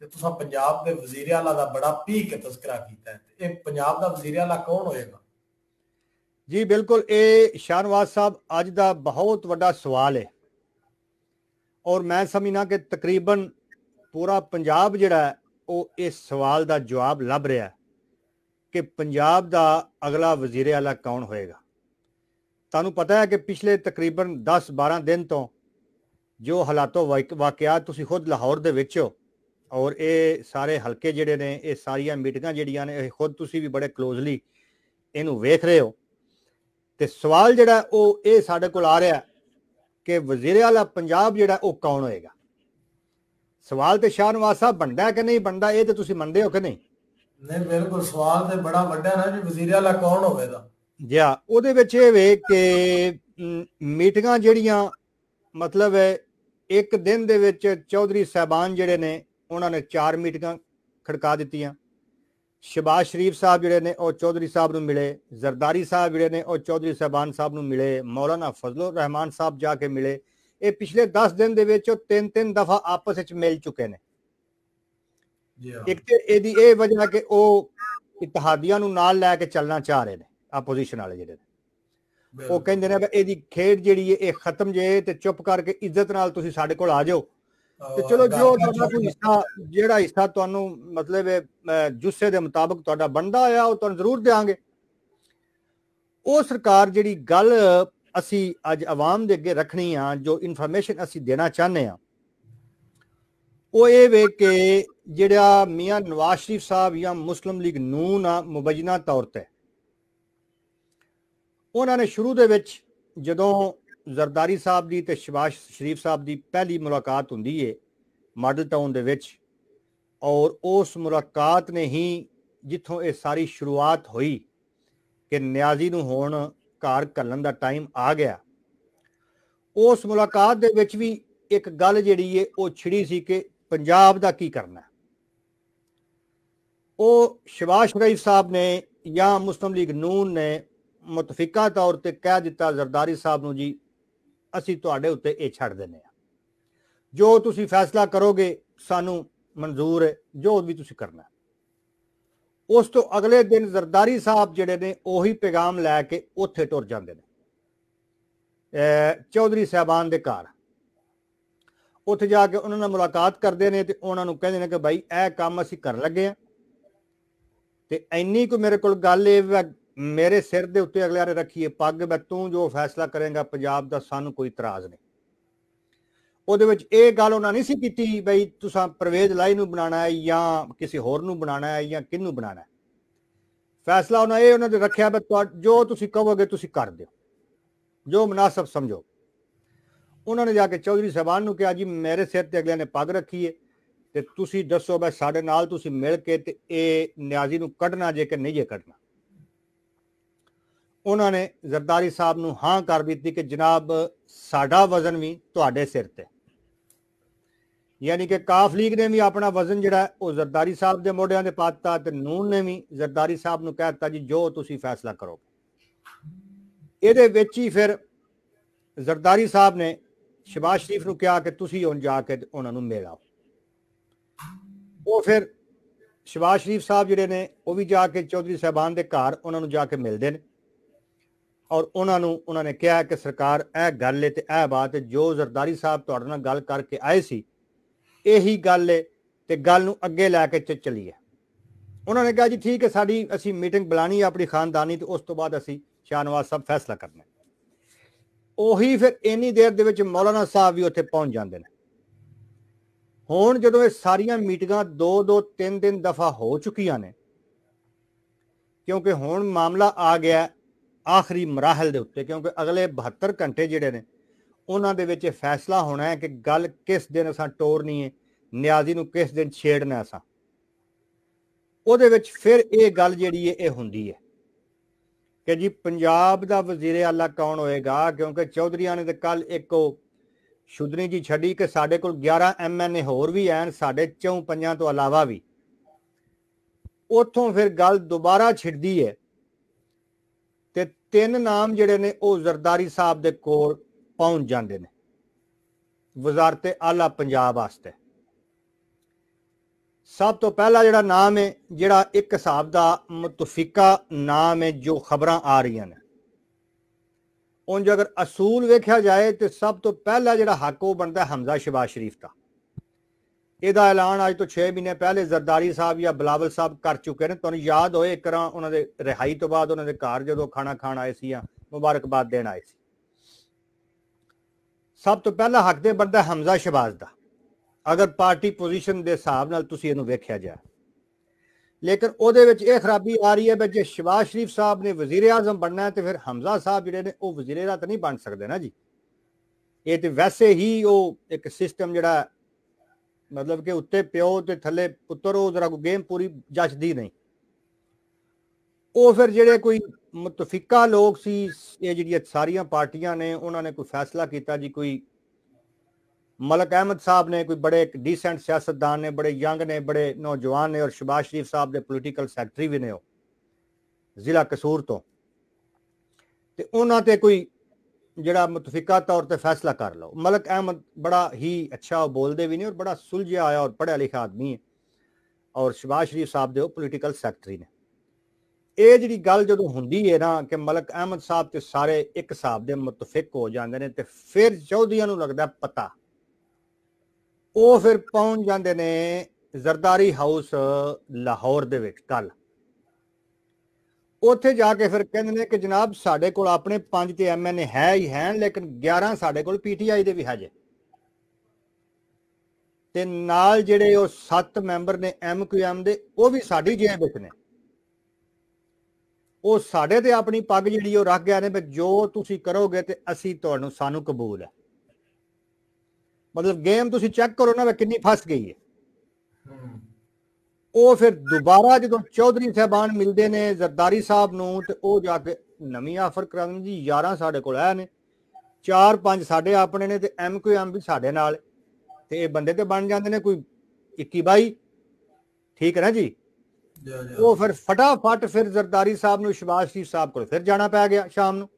ਤੇ ਤੁਸੀਂ ਪੰਜਾਬ ਦੇ ਵਜ਼ੀਰ ਆਲਾ ਦਾ ਬੜਾ ਪੀਕ ਤਸਕਰਾ ਕੀਤਾ ਹੈ ਤੇ ਇਹ ਪੰਜਾਬ ਦਾ ਵਜ਼ੀਰ ਆਲਾ ਕੌਣ ਹੋਏਗਾ ਜੀ ਬਿਲਕੁਲ ਇਹ ਸ਼ਾਨਵਾਸ ਸਾਹਿਬ ਅੱਜ ਦਾ ਬਹੁਤ ਵੱਡਾ ਸਵਾਲ ਹੈ ਔਰ ਮੈਂ ਸਮਝਣਾ ਕਿ ਤਕਰੀਬਨ ਪੂਰਾ ਪੰਜਾਬ ਜਿਹੜਾ ਉਹ ਇਸ ਸਵਾਲ ਦਾ ਜਵਾਬ ਲੱਭ ਰਿਹਾ ਕਿ ਪੰਜਾਬ ਦਾ ਅਗਲਾ ਵਜ਼ੀਰ ਆਲਾ ਕੌਣ ਹੋਏਗਾ ਤੁਹਾਨੂੰ ਪਤਾ ਹੈ ਕਿ ਪਿਛਲੇ ਤਕਰੀਬਨ 10-12 ਦਿਨ ਤੋਂ ਜੋ ਹਾਲਾਤੋ ਵਾਕਿਆ ਤੁਸੀਂ ਖੁਦ ਲਾਹੌਰ ਦੇ ਵਿੱਚ ਹੋ ਔਰ ਇਹ ਸਾਰੇ ਹਲਕੇ ਜਿਹੜੇ ਨੇ ਇਹ ਸਾਰੀਆਂ ਮੀਟਿੰਗਾਂ ਜਿਹੜੀਆਂ ਨੇ ਇਹ ਖੁਦ ਤੁਸੀਂ ਵੀ ਬੜੇ ਕਲੋਜ਼ਲੀ ਇਹਨੂੰ ਵੇਖ ਰਹੇ ਹੋ ਤੇ ਸਵਾਲ ਜਿਹੜਾ ਉਹ ਇਹ ਸਾਡੇ ਕੋਲ ਆ ਰਿਹਾ ਕਿ ਵਜ਼ੀਰ ਆਲਾ ਪੰਜਾਬ ਜਿਹੜਾ ਉਹ ਕੌਣ ਹੋਏਗਾ ਸਵਾਲ ਤੇ ਸ਼ਾਹਨਵਾਜ਼ ਸਾਹਿਬ ਬਣਦਾ ਕਿ ਨਹੀਂ ਬਣਦਾ ਇਹ ਤੇ ਤੁਸੀਂ ਮੰਨਦੇ ਹੋ ਕਿ ਨਹੀਂ ਨਹੀਂ ਬਿਲਕੁਲ ਸਵਾਲ ਤੇ ਬੜਾ ਵੱਡਾ ਨਾ ਜੀ ਵਜ਼ੀਰ ਆਲਾ ਕੌਣ ਹੋਵੇਗਾ ਜੀ ਉਹਦੇ ਵਿੱਚ ਇਹ ਵੇ ਕਿ ਮੀਟਿੰਗਾਂ ਜਿਹੜੀਆਂ ਮਤਲਬ ਹੈ ਇੱਕ ਦਿਨ ਦੇ ਵਿੱਚ ਚੌਧਰੀ ਸਹਿਬਾਨ ਜਿਹੜੇ ਨੇ ਉਹਨਾਂ ਨੇ ਚਾਰ ਮੀਟਿੰਗਾਂ ਖੜਕਾ ਦਿੱਤੀਆਂ ਸ਼ਬਾਸ਼ ਸ਼ਰੀਫ ਸਾਹਿਬ ਜਿਹੜੇ ਨੇ ਉਹ ਚੌਧਰੀ ਸਾਹਿਬ ਨੂੰ ਮਿਲੇ ਜ਼ਰਦਾਰੀ ਸਾਹਿਬ ਜਿਹੜੇ ਨੇ ਉਹ ਚੌਧਰੀ ਸਹਿਬਾਨ ਸਾਹਿਬ ਨੂੰ ਮਿਲੇ ਮੌਲਾਨਾ ਫਜ਼ਲੁਰ ਰਹਿਮਾਨ ਸਾਹਿਬ ਜਾ ਕੇ ਮਿਲੇ ਇਹ ਪਿਛਲੇ 10 ਦਿਨ ਦੇ ਵਿੱਚ ਉਹ ਤਿੰਨ ਤਿੰਨ ਦਫਾ ਆਪਸ ਵਿੱਚ ਮਿਲ ਚੁੱਕੇ ਨੇ ਜੀ ਇੱਕ ਤੇ ਇਹਦੀ ਇਹ ਵਜ੍ਹਾ ਕਿ ਉਹ ਇਤਿਹਾਦੀਆਂ ਨੂੰ ਨਾਲ ਲੈ ਕੇ ਚੱਲਣਾ ਚਾਹ ਰਹੇ ਨੇ ਆਪੋਜੀਸ਼ਨ ਵਾਲੇ ਜਿਹੜੇ ਉਹ ਕਹਿੰਦੇ ਨੇ ਇਹਦੀ ਖੇਡ ਜਿਹੜੀ ਹੈ ਇਹ ਖਤਮ ਜੇ ਤੇ ਚੁੱਪ ਕਰਕੇ ਇੱਜ਼ਤ ਨਾਲ ਤੁਸੀਂ ਸਾਡੇ ਕੋਲ ਆ ਜਾਓ ਤੇ ਚਲੋ ਜੋ ਤੁਹਾਡਾ ਕੋਈ ਹਿੱਸਾ ਜਿਹੜਾ ਹਿੱਸਾ ਤੁਹਾਨੂੰ ਮਤਲਬ ਜੁੱਸੇ ਦੇ ਮੁਤਾਬਕ ਤੁਹਾਡਾ ਬਣਦਾ ਆ ਉਹ ਤੁਹਾਨੂੰ ਜ਼ਰੂਰ ਦੇਾਂਗੇ ਉਹ ਸਰਕਾਰ ਜਿਹੜੀ ਗੱਲ ਅਸੀਂ ਅੱਜ ਆਵਾਮ ਦੇ ਅੱਗੇ ਰੱਖਣੀ ਆ ਜੋ ਇਨਫੋਰਮੇਸ਼ਨ ਅਸੀਂ ਦੇਣਾ ਚਾਹੁੰਦੇ ਆ ਉਹ ਇਹ ਵੇ ਕਿ ਜਿਹੜਾ ਮੀਆਂ ਨਵਾਜ਼ ਸ਼ਰੀਫ ਸਾਹਿਬ ਜਾਂ ਮੁਸਲਮ ਲੀਗ ਨੂਨ ਆ ਮੁਬਜਨਾ ਤੌਰ ਤੇ ਉਹਨਾਂ ਨੇ ਸ਼ੁਰੂ ਦੇ ਵਿੱਚ ਜਦੋਂ ਜ਼ਰਦਾਰੀ ਸਾਹਿਬ ਦੀ ਤੇ ਸ਼ਿਵਾਸ਼ ਸ਼ਰੀਫ ਸਾਹਿਬ ਦੀ ਪਹਿਲੀ ਮੁਲਾਕਾਤ ਹੁੰਦੀ ਏ ਮਾਡਲ ਟਾਊਨ ਦੇ ਵਿੱਚ ਔਰ ਉਸ ਮੁਲਾਕਾਤ ਨੇ ਹੀ ਜਿੱਥੋਂ ਇਹ ਸਾਰੀ ਸ਼ੁਰੂਆਤ ਹੋਈ ਕਿ ਨਿਆਜ਼ੀ ਨੂੰ ਹੁਣ ਘਰ ਕੱਲਣ ਦਾ ਟਾਈਮ ਆ ਗਿਆ ਉਸ ਮੁਲਾਕਾਤ ਦੇ ਵਿੱਚ ਵੀ ਇੱਕ ਗੱਲ ਜਿਹੜੀ ਏ ਉਹ ਛਿੜੀ ਸੀ ਕਿ ਪੰਜਾਬ ਦਾ ਕੀ ਕਰਨਾ ਉਹ ਸ਼ਿਵਾਸ਼ ਸ਼ਰੀਫ ਸਾਹਿਬ ਨੇ ਜਾਂ ਮੁਸਲਿਮ ਲੀਗ ਨੂਨ ਨੇ ਮਤਫਿਕਾ ਤੌਰ ਤੇ ਕਹਿ ਦਿੱਤਾ ਜ਼ਰਦਾਰੀ ਸਾਹਿਬ ਨੂੰ ਜੀ ਅਸੀਂ ਤੁਹਾਡੇ ਉੱਤੇ ਇਹ ਛੱਡ ਦਿੰਨੇ ਆ ਜੋ ਤੁਸੀਂ ਫੈਸਲਾ ਕਰੋਗੇ ਸਾਨੂੰ ਮਨਜ਼ੂਰ ਹੈ ਜੋ ਵੀ ਤੁਸੀਂ ਕਰਨਾ ਉਸ ਤੋਂ ਅਗਲੇ ਦਿਨ ਜ਼ਰਦਾਰੀ ਸਾਹਿਬ ਜਿਹੜੇ ਨੇ ਉਹੀ ਪੈਗਾਮ ਲੈ ਕੇ ਉੱਥੇ ਟੁਰ ਜਾਂਦੇ ਨੇ ਚੌਧਰੀ ਸਹਿਬਾਨ ਦੇ ਘਰ ਉੱਥੇ ਜਾ ਕੇ ਉਹਨਾਂ ਨਾਲ ਮੁਲਾਕਾਤ ਕਰਦੇ ਨੇ ਤੇ ਉਹਨਾਂ ਨੂੰ ਕਹਿੰਦੇ ਨੇ ਕਿ ਭਾਈ ਇਹ ਕੰਮ ਅਸੀਂ ਕਰਨ ਲੱਗੇ ਆ ਤੇ ਇੰਨੀ ਕੋ ਮੇਰੇ ਕੋਲ ਗੱਲ ਇਹ ਮੇਰੇ ਸਿਰ ਦੇ ਉੱਤੇ ਅਗਲੇ ਆਰੇ ਰੱਖੀਏ ਪੱਗ ਮੈਂ ਤੂੰ ਜੋ ਫੈਸਲਾ ਕਰੇਗਾ ਪੰਜਾਬ ਦਾ ਸਾਨੂੰ ਕੋਈ ਇਤਰਾਜ਼ ਨਹੀਂ ਉਹਦੇ ਵਿੱਚ ਇਹ ਗੱਲ ਉਹਨਾਂ ਨਹੀਂ ਸੀ ਕੀਤੀ ਬਈ ਤੁਸੀਂ ਪ੍ਰਵੇਜ ਲਾਈ ਨੂੰ ਬਣਾਣਾ ਹੈ ਜਾਂ ਕਿਸੇ ਹੋਰ ਨੂੰ ਬਣਾਣਾ ਹੈ ਜਾਂ ਕਿੰਨੂੰ ਬਣਾਣਾ ਹੈ ਫੈਸਲਾ ਉਹਨਾਂ ਇਹ ਉਹਨਾਂ ਦੇ ਰੱਖਿਆ ਬਈ ਜੋ ਤੁਸੀਂ ਕਹੋਗੇ ਤੁਸੀਂ ਕਰ ਦਿਓ ਜੋ ਮناسب ਸਮਝੋ ਉਹਨਾਂ ਨੇ ਜਾ ਕੇ ਚੌਧਰੀ ਸਹਿਬਾਨ ਨੂੰ ਕਿਹਾ ਜੀ ਮੇਰੇ ਸਿਰ ਤੇ ਅਗਲਿਆਂ ਨੇ ਪੱਗ ਰੱਖੀ ਹੈ ਤੇ ਤੁਸੀਂ ਦੱਸੋ ਬਈ ਸਾਡੇ ਨਾਲ ਤੁਸੀਂ ਮਿਲ ਕੇ ਤੇ ਇਹ ਨਿਆਜ਼ੀ ਨੂੰ ਕੱਢਣਾ ਜੇ ਕਿ ਨਹੀਂ ਜੇ ਕੱਢਣਾ ਉਹਨਾਂ ਨੇ ਜ਼ਰਦਾਰੀ ਸਾਹਿਬ ਨੂੰ ਹਾਂ ਕਰ ਦਿੱਤੀ ਕਿ ਜਨਾਬ ਸਾਡਾ ਵਜ਼ਨ ਵੀ ਤੁਹਾਡੇ ਸਿਰ ਤੇ ਯਾਨੀ ਕਿ ਕਾਫ ਲੀਗ ਨੇ ਵੀ ਆਪਣਾ ਵਜ਼ਨ ਜਿਹੜਾ ਉਹ ਜ਼ਰਦਾਰੀ ਸਾਹਿਬ ਦੇ ਮੋਢਿਆਂ ਤੇ ਪਾਤਾ ਤੇ ਨੂਨ ਨੇ ਵੀ ਜ਼ਰਦਾਰੀ ਸਾਹਿਬ ਨੂੰ ਕਹਿਤਾ ਜੀ ਜੋ ਤੁਸੀਂ ਫੈਸਲਾ ਕਰੋ ਇਹਦੇ ਵਿੱਚ ਹੀ ਫਿਰ ਜ਼ਰਦਾਰੀ ਸਾਹਿਬ ਨੇ ਸ਼ਿਬਾਸ਼ ਸ਼ਰੀਫ ਨੂੰ ਕਿਹਾ ਕਿ ਤੁਸੀਂ ਹੁਣ ਜਾ ਕੇ ਉਹਨਾਂ ਨੂੰ ਮਿਲਾਓ ਉਹ ਫਿਰ ਸ਼ਿਬਾਸ਼ ਸ਼ਰੀਫ ਸਾਹਿਬ ਜਿਹੜੇ ਨੇ ਉਹ ਵੀ ਜਾ ਕੇ ਚੌਧਰੀ ਸਹਿਬਾਨ ਦੇ ਘਰ ਉਹਨਾਂ ਨੂੰ ਜਾ ਕੇ ਮਿਲਦੇ ਨੇ ਔਰ ਉਹਨਾਂ ਨੂੰ ਉਹਨਾਂ ਨੇ ਕਿਹਾ ਕਿ ਸਰਕਾਰ ਇਹ ਗੱਲ ਹੈ ਤੇ ਇਹ ਬਾਤ ਜੋ ਜ਼ਰਦਾਰੀ ਸਾਹਿਬ ਤੁਹਾਡੇ ਨਾਲ ਗੱਲ ਕਰਕੇ ਆਏ ਸੀ ਇਹੀ ਗੱਲ ਹੈ ਤੇ ਗੱਲ ਨੂੰ ਅੱਗੇ ਲੈ ਕੇ ਹੈ ਉਹਨਾਂ ਨੇ ਕਿਹਾ ਜੀ ਠੀਕ ਹੈ ਸਾਡੀ ਅਸੀਂ ਮੀਟਿੰਗ ਬੁਲਾਣੀ ਹੈ ਆਪਣੀ ਖਾਨਦਾਨੀ ਤੇ ਉਸ ਤੋਂ ਬਾਅਦ ਅਸੀਂ ਸ਼ਾਨਵਾਜ਼ ਸਭ ਫੈਸਲਾ ਕਰਨਾ ਉਹੀ ਫਿਰ ਇੰਨੀ ਦੇਰ ਦੇ ਵਿੱਚ ਮੌਲਾਨਾ ਸਾਹਿਬ ਵੀ ਉੱਥੇ ਪਹੁੰਚ ਜਾਂਦੇ ਨੇ ਹੁਣ ਜਦੋਂ ਇਹ ਸਾਰੀਆਂ ਮੀਟਿੰਗਾਂ 2 2 3 ਦਿਨ ਦਫਾ ਹੋ ਚੁੱਕੀਆਂ ਨੇ ਕਿਉਂਕਿ ਹੁਣ ਮਾਮਲਾ ਆ ਗਿਆ ਆਖਰੀ ਮਰਾਹਲ ਦੇ ਉੱਤੇ ਕਿਉਂਕਿ ਅਗਲੇ 72 ਘੰਟੇ ਜਿਹੜੇ ਨੇ ਉਹਨਾਂ ਦੇ ਵਿੱਚ ਇਹ ਫੈਸਲਾ ਹੋਣਾ ਹੈ ਕਿ ਗੱਲ ਕਿਸ ਦਿਨ ਅਸਾਂ ਟੋਰਨੀ ਹੈ ਨਿਆਜ਼ੀ ਨੂੰ ਕਿਸ ਦਿਨ ਛੇੜਨਾ ਅਸਾਂ ਉਹਦੇ ਵਿੱਚ ਫਿਰ ਇਹ ਗੱਲ ਜਿਹੜੀ ਹੈ ਇਹ ਹੁੰਦੀ ਹੈ ਕਿ ਜੀ ਪੰਜਾਬ ਦਾ ਵਜ਼ੀਰ ਆਲਾ ਕੌਣ ਹੋਏਗਾ ਕਿਉਂਕਿ ਚੌਧਰੀਆਂ ਨੇ ਤੇ ਕੱਲ ਇੱਕ ਸ਼ੁਦਰੀ ਜੀ ਛੱਡੀ ਕਿ ਸਾਡੇ ਕੋਲ 11 ਐਮਐਨਏ ਹੋਰ ਵੀ ਐਨ ਸਾਡੇ ਚੌਂ ਪੰਜਾਂ ਤੋਂ ਇਲਾਵਾ ਵੀ ਉਥੋਂ ਫਿਰ ਗੱਲ ਦੁਬਾਰਾ ਛਿੜਦੀ ਹੈ ਤਿੰਨ ਨਾਮ ਜਿਹੜੇ ਨੇ ਉਹ ਜ਼ਰਦਾਰੀ ਸਾਹਿਬ ਦੇ ਕੋਲ ਪਹੁੰਚ ਜਾਂਦੇ ਨੇ ਵਜ਼ਾਰਤ ਆਲਾ ਪੰਜਾਬ ਵਾਸਤੇ ਸਭ ਤੋਂ ਪਹਿਲਾ ਜਿਹੜਾ ਨਾਮ ਹੈ ਜਿਹੜਾ ਇੱਕ ਹਿਸਾਬ ਦਾ ਮਤਫਿਕਾ ਨਾਮ ਹੈ ਜੋ ਖਬਰਾਂ ਆ ਰਹੀਆਂ ਨੇ ਉਹ ਜੇ ਅਗਰ ਅਸੂਲ ਵੇਖਿਆ ਜਾਏ ਤੇ ਸਭ ਤੋਂ ਪਹਿਲਾ ਜਿਹੜਾ ਹੱਕ ਉਹ ਬਣਦਾ ਹਮਜ਼ਾ ਸ਼ਬਾਜ਼ ਸ਼ਰੀਫ ਦਾ ਇਹਦਾ ਐਲਾਨ ਅੱਜ ਤੋਂ 6 ਮਹੀਨੇ ਪਹਿਲੇ ਜ਼ਰਦਾਰੀ ਸਾਹਿਬ ਜਾਂ ਬਲਾਵਲ ਸਾਹਿਬ ਕਰ ਚੁੱਕੇ ਨੇ ਤੁਹਾਨੂੰ ਯਾਦ ਹੋਏ ਇੱਕ ਵਾਰ ਉਹਨਾਂ ਦੇ ਰਿਹਾਈ ਤੋਂ ਬਾਅਦ ਉਹਨਾਂ ਦੇ ਘਰ ਜਦੋਂ ਖਾਣਾ ਖਾਣ ਆਏ ਸੀ ਆ ਮੁਬਾਰਕਬਾਦ ਦੇਣ ਆਏ ਸੀ ਸਭ ਤੋਂ ਪਹਿਲਾ ਹੱਕ ਦੇ ਬੰਦਾ ਹਮਜ਼ਾ ਸ਼ਬਾਜ਼ ਦਾ ਅਗਰ ਪਾਰਟੀ ਪੋਜੀਸ਼ਨ ਦੇ ਹਿਸਾਬ ਨਾਲ ਤੁਸੀਂ ਇਹਨੂੰ ਵੇਖਿਆ ਜਾ ਲੇਕਿਨ ਉਹਦੇ ਵਿੱਚ ਇਹ ਖਰਾਬੀ ਆ ਰਹੀ ਹੈ ਕਿ ਜੇ ਸ਼ਬਾਜ਼ ਸ਼ਰੀਫ ਸਾਹਿਬ ਨੇ ਵਜ਼ੀਰ ਆਜ਼ਮ ਬਣਨਾ ਹੈ ਤੇ ਫਿਰ ਹਮਜ਼ਾ ਸਾਹਿਬ ਜਿਹੜੇ ਨੇ ਉਹ ਵਜ਼ੀਰ ਰਾਤ ਨਹੀਂ ਬਣ ਸਕਦੇ ਨਾ ਜੀ ਇਹ ਤੇ ਵੈਸੇ ਹੀ ਉਹ ਇੱਕ ਸਿਸਟਮ ਜਿਹੜਾ ਮਤਲਬ ਕਿ ਉੱਤੇ ਪਿਓ ਤੇ ਥੱਲੇ ਪੁੱਤਰ ਉਹ ਜ਼ਰਾ ਕੋ ਗੇਮ ਪੂਰੀ ਜੱਜਦੀ ਨਹੀਂ ਉਹ ਫਿਰ ਜਿਹੜੇ ਕੋਈ ਮਤਫਿਕਾ ਲੋਕ ਸੀ ਇਹ ਜਿਹੜੀਆਂ ਸਾਰੀਆਂ ਪਾਰਟੀਆਂ ਨੇ ਉਹਨਾਂ ਨੇ ਕੋਈ ਫੈਸਲਾ ਕੀਤਾ ਜੀ ਕੋਈ ਮਲਕ ਅਹਿਮਦ ਸਾਹਿਬ ਨੇ ਕੋਈ ਬੜੇ ਡੀਸੈਂਟ ਸਿਆਸਤਦਾਨ ਨੇ ਬੜੇ ਯੰਗ ਨੇ ਬੜੇ ਨੌਜਵਾਨ ਨੇ ਔਰ ਸ਼ਬਾਸ਼ ਸ਼ਰੀਫ ਸਾਹਿਬ ਦੇ ਪੋਲੀਟੀਕਲ ਸੈਕਟਰੀ ਵੀ ਨੇ ਉਹ ਜ਼ਿਲ੍ਹਾ ਕਸੂਰ ਤੋਂ ਤੇ ਉਹਨਾਂ ਤੇ ਕੋਈ ਜਿਹੜਾ ਮਤਫਿਕਾ ਤੌਰ ਤੇ ਫੈਸਲਾ ਕਰ ਲਓ ਮਲਕ ਅਹਿਮਦ ਬੜਾ ਹੀ ਅੱਛਾ ਬੋਲਦੇ ਵੀ ਨਹੀਂ ਔਰ ਬੜਾ ਸੁਲਝਿਆ ਆਇਆ ਔਰ ਪੜਿਆ ਲਿਖਿਆ ਆਦਮੀ ਹੈ ਔਰ ਸ਼ਿਵਾਜ ਸ਼ਰੀਫ ਸਾਹਿਬ ਦੇ ਉਹ ਪੋਲੀਟੀਕਲ ਸੈਕਟਰੀ ਨੇ ਇਹ ਜਿਹੜੀ ਗੱਲ ਜਦੋਂ ਹੁੰਦੀ ਹੈ ਨਾ ਕਿ ਮਲਕ ਅਹਿਮਦ ਸਾਹਿਬ ਤੇ ਸਾਰੇ ਇੱਕ ਹਿਸਾਬ ਦੇ ਮਤਫਿਕ ਹੋ ਜਾਂਦੇ ਨੇ ਤੇ ਫਿਰ ਚੌਧਰੀਆਂ ਨੂੰ ਲੱਗਦਾ ਪਤਾ ਉਹ ਫਿਰ ਪਹੁੰਚ ਜਾਂਦੇ ਨੇ ਜ਼ਰਦਾਰੀ ਹਾਊਸ ਲਾਹੌਰ ਦੇ ਵਿੱਚ ਕੱਲ ਉੱਥੇ ਜਾ ਕੇ ਫਿਰ ਕਹਿੰਦੇ ਨੇ ਕਿ ਜਨਾਬ ਸਾਡੇ ਕੋਲ ਆਪਣੇ 5 ਤੇ ਐਮਐਨਏ ਹੈ ਹੀ ਹਨ ਲੇਕਿਨ 11 ਸਾਡੇ ਕੋਲ ਪੀਟੀਆਈ ਦੇ ਵੀ ਹਜੇ ਤੇ ਨਾਲ ਜਿਹੜੇ ਉਹ 7 ਮੈਂਬਰ ਨੇ ਐਮਕਯੂਐਮ ਦੇ ਉਹ ਵੀ ਸਾਡੀ ਜੇਬ ਵਿੱਚ ਨੇ ਉਹ ਸਾਡੇ ਤੇ ਆਪਣੀ ਪੱਗ ਜਿਹੜੀ ਉਹ ਰੱਖ ਗਿਆ ਨੇ ਵੀ ਜੋ ਤੁਸੀਂ ਕਰੋਗੇ ਤੇ ਅਸੀਂ ਤੁਹਾਨੂੰ ਸਾਨੂੰ ਕਬੂਲ ਹੈ ਮਤਲਬ ਗੇਮ ਤੁਸੀਂ ਚੈੱਕ ਕਰੋ ਨਾ ਵੀ ਕਿੰਨੀ ਫਸ ਗਈ ਹੈ ਉਹ ਫਿਰ ਦੁਬਾਰਾ ਜਦੋਂ ਚੌਧਰੀ ਸਹਿਬਾਨ ਮਿਲਦੇ ਨੇ ਜ਼ਰਦਾਰੀ ਸਾਹਿਬ ਨੂੰ ਤੇ ਉਹ ਜਾ ਕੇ ਨਵੀਂ ਆਫਰ ਕਰਾਉਂਦੇ ਜੀ 11 ਸਾਡੇ ਕੋਲ ਆਏ ਨੇ 4-5 ਸਾਡੇ ਆਪਣੇ ਨੇ ਤੇ ਐਮ ਕੋਈ ਐਮ ਵੀ ਸਾਡੇ ਨਾਲ ਤੇ ਇਹ ਬੰਦੇ ਤੇ ਬਣ ਜਾਂਦੇ ਨੇ ਕੋਈ 21 22 ਠੀਕ ਹੈ ਨਾ ਜੀ ਉਹ ਫਿਰ ਫਟਾਫਟ ਫਿਰ ਜ਼ਰਦਾਰੀ ਸਾਹਿਬ ਨੂੰ ਸ਼ਬਾਸ਼ ਸਾਹਿਬ ਕੋਲ ਫਿਰ ਜਾਣਾ ਪੈ ਗਿਆ ਸ਼ਾਮ ਨੂੰ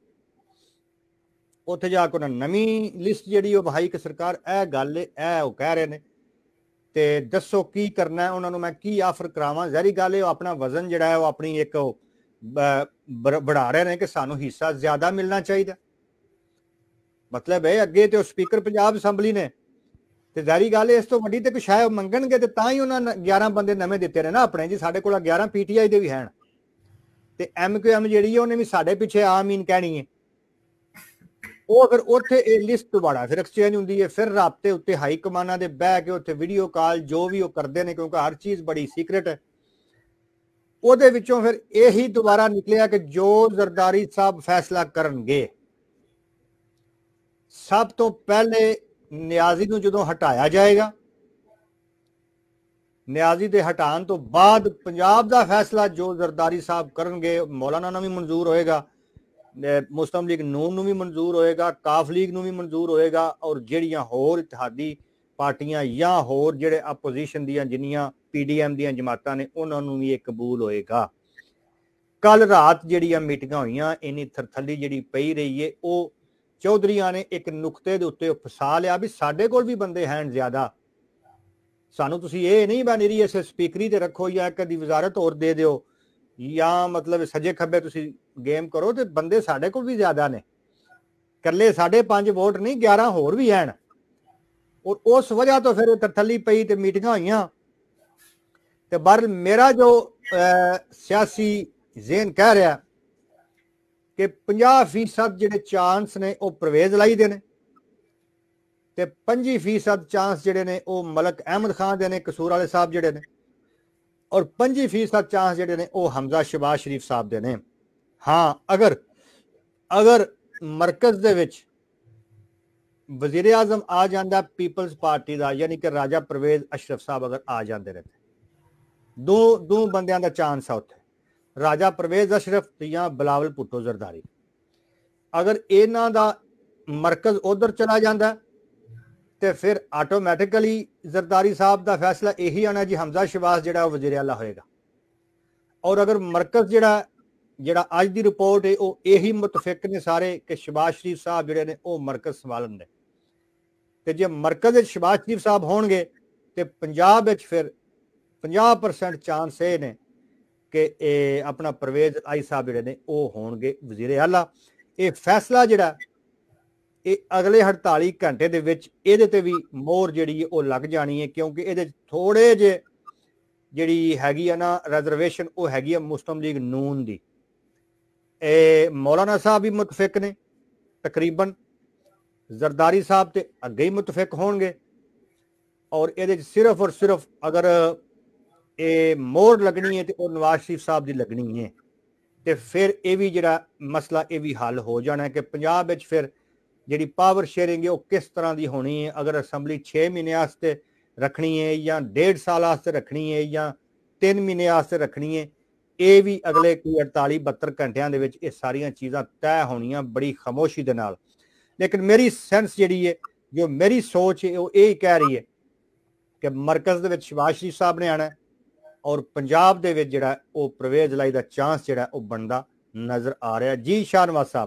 ਉੱਥੇ ਜਾ ਕੇ ਉਹਨਾਂ ਨਵੀਂ ਲਿਸਟ ਜਿਹੜੀ ਉਹ ਭਾਈ ਕਿ ਸਰਕਾਰ ਇਹ ਗੱਲ ਇਹ ਉਹ ਕਹਿ ਰਹੇ ਨੇ ਤੇ ਦੱਸੋ ਕੀ ਕਰਨਾ ਉਹਨਾਂ ਨੂੰ ਮੈਂ ਕੀ ਆਫਰ ਕਰਾਵਾਂ ਜ਼ਹਿਰੀ ਗੱਲ ਹੈ ਉਹ ਆਪਣਾ ਵਜ਼ਨ ਜਿਹੜਾ ਹੈ ਉਹ ਆਪਣੀ ਇੱਕ ਵਧਾ ਰਹੇ ਨੇ ਕਿ ਸਾਨੂੰ ਹਿੱਸਾ ਜ਼ਿਆਦਾ ਮਿਲਣਾ ਚਾਹੀਦਾ ਮਤਲਬ ਹੈ ਅੱਗੇ ਤੇ ਉਹ ਸਪੀਕਰ ਪੰਜਾਬ ਅਸੈਂਬਲੀ ਨੇ ਤੇ ਜ਼ਹਿਰੀ ਗੱਲ ਇਸ ਤੋਂ ਵੱਡੀ ਤੇ ਕੁਛ ਹੈ ਮੰਗਣਗੇ ਤੇ ਤਾਂ ਹੀ ਉਹਨਾਂ 11 ਬੰਦੇ ਨਵੇਂ ਦਿੱਤੇ ਨੇ ਨਾ ਆਪਣੇ ਜੀ ਸਾਡੇ ਕੋਲ 11 ਪੀਟੀਆਈ ਦੇ ਵੀ ਹਨ ਤੇ ਐਮਕਯੂਐਮ ਜਿਹੜੀ ਹੈ ਉਹਨੇ ਵੀ ਸਾਡੇ ਪਿੱਛੇ ਆਮੀਨ ਕਹਿਣੀ ਹੈ ਉਹ ਫਿਰ ਉੱਥੇ ਇਹ ਲਿਸਟ ਵੜਾ ਫਿਰ ਐਕਸਚੇਂਜ ਹੁੰਦੀ ਹੈ ਫਿਰ ਰਾਪਤੇ ਉੱਤੇ ਹਾਈ ਕਮਾਨਾਂ ਦੇ ਬਹਿ ਕੇ ਉੱਥੇ ਵੀਡੀਓ ਕਾਲ ਜੋ ਵੀ ਉਹ ਕਰਦੇ ਨੇ ਕਿਉਂਕਿ ਹਰ ਚੀਜ਼ ਬੜੀ ਸੀਕ੍ਰੀਟ ਹੈ ਉਹਦੇ ਵਿੱਚੋਂ ਫਿਰ ਇਹੀ ਦੁਬਾਰਾ ਨਿਕਲਿਆ ਕਿ ਜੋ ਜ਼ਰਦਾਰੀ ਸਾਹਿਬ ਫੈਸਲਾ ਕਰਨਗੇ ਸਭ ਤੋਂ ਪਹਿਲੇ ਨਿਆਜ਼ੀ ਨੂੰ ਜਦੋਂ ਹਟਾਇਆ ਜਾਏਗਾ ਨਿਆਜ਼ੀ ਦੇ ਹਟਾਉਣ ਤੋਂ ਬਾਅਦ ਪੰਜਾਬ ਦਾ ਫੈਸਲਾ ਜੋ ਜ਼ਰਦਾਰੀ ਸਾਹਿਬ ਕਰਨਗੇ ਮੌਲਾਨਾ ਨੂੰ ਵੀ ਮਨਜ਼ੂਰ ਹੋਏਗਾ ਮੁਸਲਮ ਲੀਗ ਨੂਨ ਨੂੰ ਵੀ ਮਨਜ਼ੂਰ ਹੋਏਗਾ ਕਾਫ ਲੀਗ ਨੂੰ ਵੀ ਮਨਜ਼ੂਰ ਹੋਏਗਾ ਔਰ ਜਿਹੜੀਆਂ ਹੋਰ ਇਤਿਹਾਦੀ ਪਾਰਟੀਆਂ ਜਾਂ ਹੋਰ ਜਿਹੜੇ ਆਪੋਜੀਸ਼ਨ ਦੀਆਂ ਜਿੰਨੀਆਂ ਪੀਡੀਐਮ ਦੀਆਂ ਜਮਾਤਾਂ ਨੇ ਉਹਨਾਂ ਨੂੰ ਵੀ ਇਹ ਕਬੂਲ ਹੋਏਗਾ ਕੱਲ ਰਾਤ ਜਿਹੜੀਆਂ ਮੀਟਿੰਗਾਂ ਹੋਈਆਂ ਇਨੀ ਥਰਥੱਲੀ ਜਿਹੜੀ ਪਈ ਰਹੀ ਏ ਉਹ ਚੌਧਰੀਆਂ ਨੇ ਇੱਕ ਨੁਕਤੇ ਦੇ ਉੱਤੇ ਫਸਾ ਲਿਆ ਵੀ ਸਾਡੇ ਕੋਲ ਵੀ ਬੰਦੇ ਹਨ ਜ਼ਿਆਦਾ ਸਾਨੂੰ ਤੁਸੀਂ ਇਹ ਨਹੀਂ ਬਣੀ ਰਹੀ ਇਸ ਸਪੀਕਰੀ ਤੇ ਰੱਖੋ ਜਾਂ ਕਦੀ ਵਜ਼ਾਰਤ ਹੋਰ ਦੇ ਦਿਓ ਜਾਂ ਮਤਲਬ ਸਜੇ ਖੱਬੇ ਤੁਸੀਂ ਗੇਮ ਕਰੋ ਤੇ ਬੰਦੇ ਸਾਡੇ ਕੋਲ ਵੀ ਜ਼ਿਆਦਾ ਨੇ ਕੱਲੇ 5 ਵੋਟ ਨਹੀਂ 11 ਹੋਰ ਵੀ ਹਨ ਔਰ ਉਸ ਵਜ੍ਹਾ ਤੋਂ ਫਿਰ ਤਰਥਲੀ ਪਈ ਤੇ ਮੀਟਿੰਗਾਂ ਹੋਈਆਂ ਤੇ ਬਰ ਮੇਰਾ ਜੋ ਸਿਆਸੀ ਜ਼ੇਨ ਕਹਿ ਰਿਹਾ ਕਿ 50% ਜਿਹੜੇ ਚਾਂਸ ਨੇ ਉਹ ਪ੍ਰਵੇਜ਼ ਲਈ ਦੇ ਨੇ ਤੇ 25% ਚਾਂਸ ਜਿਹੜੇ ਨੇ ਉਹ ਮਲਕ ਅਹਿਮਦ ਖਾਨ ਦੇ ਨੇ ਕਸੂਰ ਵਾਲੇ ਸਾਹਿਬ ਜਿਹੜੇ ਨੇ ਔਰ 25% ਚਾਂਸ ਜਿਹੜੇ ਨੇ ਉਹ ਹਮਜ਼ਾ ਸ਼ਬਾਸ਼ ਸ਼ਰੀਫ ਸਾਹਿਬ ਦੇ ਨੇ ਹਾਂ ਅਗਰ ਅਗਰ ਮਰਕਜ਼ ਦੇ ਵਿੱਚ ਵਜ਼ੀਰ ਆਜ਼ਮ ਆ ਜਾਂਦਾ ਪੀਪਲਸ ਪਾਰਟੀ ਦਾ ਯਾਨੀ ਕਿ ਰਾਜਾ ਪ੍ਰਵੇਜ਼ ਅਸ਼ਰਫ ਸਾਹਿਬ ਅਗਰ ਆ ਜਾਂਦੇ ਰਹੇ ਦੋ ਦੋ ਬੰਦਿਆਂ ਦਾ ਚਾਂਸ ਆ ਉੱਥੇ ਰਾਜਾ ਪ੍ਰਵੇਜ਼ ਅਸ਼ਰਫ ਜਾਂ ਬਲਾਵਲ ਪੁੱਟੋ ਜ਼ਰਦਾਰੀ ਅਗਰ ਇਹਨਾਂ ਦਾ ਮਰਕਜ਼ ਉਧਰ ਚਲਾ ਜਾਂਦਾ ਤੇ ਫਿਰ ਆਟੋਮੈਟਿਕਲੀ ਜ਼ਰਦਾਰੀ ਸਾਹਿਬ ਦਾ ਫੈਸਲਾ ਇਹੀ ਆਣਾ ਜੀ ਹਮਜ਼ਾ ਸ਼ਿਵਾਸ ਜਿਹੜਾ ਉਹ ਵਜ਼ੀਰ ਆਲਾ ਹੋਏਗਾ ਔਰ ਅਗਰ ਮਰਕਜ਼ ਜਿਹੜਾ ਜਿਹੜਾ ਅੱਜ ਦੀ ਰਿਪੋਰਟ ਹੈ ਉਹ ਇਹੀ ਮਤਫਿਕ ਨੇ ਸਾਰੇ ਕਿ ਸ਼ਬਾਸ਼ ਸ਼ਰੀਫ ਸਾਹਿਬ ਜਿਹੜੇ ਨੇ ਉਹ ਮਰਕਜ਼ ਸੰਭਾਲਣ ਦੇ ਤੇ ਜੇ ਮਰਕਜ਼ ਵਿੱਚ ਸ਼ਬਾਸ਼ ਸ਼ਰੀਫ ਸਾਹਿਬ ਹੋਣਗੇ ਤੇ ਪੰਜਾਬ ਵਿੱਚ ਫਿਰ 50% ਚਾਂਸ ਇਹ ਨੇ ਕਿ ਇਹ ਆਪਣਾ ਪ੍ਰਵੇਜ਼ ਆਈ ਸਾਹਿਬ ਜਿਹੜੇ ਨੇ ਉਹ ਹੋਣਗੇ ਵਜ਼ੀਰ ਆਲਾ ਇਹ ਫੈਸਲਾ ਜਿਹੜਾ ਇਹ ਅਗਲੇ 48 ਘੰਟੇ ਦੇ ਵਿੱਚ ਇਹਦੇ ਤੇ ਵੀ ਮੋਹਰ ਜਿਹੜੀ ਉਹ ਲੱਗ ਜਾਣੀ ਹੈ ਕਿਉਂਕਿ ਇਹਦੇ ਥੋੜੇ ਜੇ ਜਿਹੜੀ ਹੈਗੀ ਆ ਨਾ ਰਿਜ਼ਰਵੇਸ਼ਨ ਉਹ ਹੈਗੀ ਆ ਮੁਸਲਮ ਲੀਗ ਨੂਨ ਦੀ ਇਹ ਮੌਲਾਨਾ ਸਾਹਿਬ ਵੀ ਮੁਤਫਿਕ ਨੇ ਤਕਰੀਬਨ ਜ਼ਰਦਾਰੀ ਸਾਹਿਬ ਤੇ ਅੱਗੇ ਹੀ ਮੁਤਫਿਕ ਹੋਣਗੇ ਔਰ ਇਹਦੇ ਵਿੱਚ ਸਿਰਫ ਔਰ ਸਿਰਫ ਅਗਰ ਇਹ ਮੋਹਰ ਲੱਗਣੀ ਹੈ ਤੇ ਉਹ ਨਵਾਜ਼ ਸ਼ਰੀਫ ਸਾਹਿਬ ਦੀ ਲੱਗਣੀ ਹੈ ਤੇ ਫਿਰ ਇਹ ਵੀ ਜਿਹੜਾ ਮਸਲਾ ਇਹ ਵੀ ਹੱਲ ਹੋ ਜਾਣਾ ਹੈ ਕਿ ਪੰਜਾਬ ਵਿੱਚ ਫਿਰ ਜਿਹੜੀ ਪਾਵਰ ਸ਼ੇਅਰਿੰਗ ਹੈ ਉਹ ਕਿਸ ਤਰ੍ਹਾਂ ਦੀ ਹੋਣੀ ਹੈ ਅਗਰ ਅਸੈਂਬਲੀ 6 ਮਹੀਨੇ ਵਾਸਤੇ ਰੱਖਣੀ ਹੈ ਜਾਂ 1.5 ਸਾਲ ਵਾਸਤੇ ਰੱਖਣੀ ਹੈ ਜਾਂ 3 ਮਹੀਨੇ ਵਾਸਤੇ ਰੱਖਣੀ ਹੈ ਇਹ ਵੀ ਅਗਲੇ ਕੋਈ 48 72 ਘੰਟਿਆਂ ਦੇ ਵਿੱਚ ਇਹ ਸਾਰੀਆਂ ਚੀਜ਼ਾਂ ਤੈਅ ਹੋਣੀਆਂ ਬੜੀ ਖਮੋਸ਼ੀ ਦੇ ਨਾਲ ਲੇਕਿਨ ਮੇਰੀ ਸੈਂਸ ਜਿਹੜੀ ਹੈ ਜੋ ਮੇਰੀ ਸੋਚ ਹੈ ਉਹ ਇਹ ਹੀ ਕਹਿ ਰਹੀ ਹੈ ਕਿ ਮਰਕਜ਼ ਦੇ ਵਿੱਚ ਸ਼ਿਵਾਸ਼ਰੀ ਸਾਹਿਬ ਨੇ ਆਣਾ ਔਰ ਪੰਜਾਬ ਦੇ ਵਿੱਚ ਜਿਹੜਾ ਉਹ ਪ੍ਰਵੇਸ਼ ਲਈ ਦਾ ਚਾਂਸ ਜਿਹੜਾ ਉਹ ਬਣਦਾ ਨਜ਼ਰ ਆ ਰਿਹਾ ਜੀ ਸ਼ਾਨਵਾਸ ਸਾਹਿਬ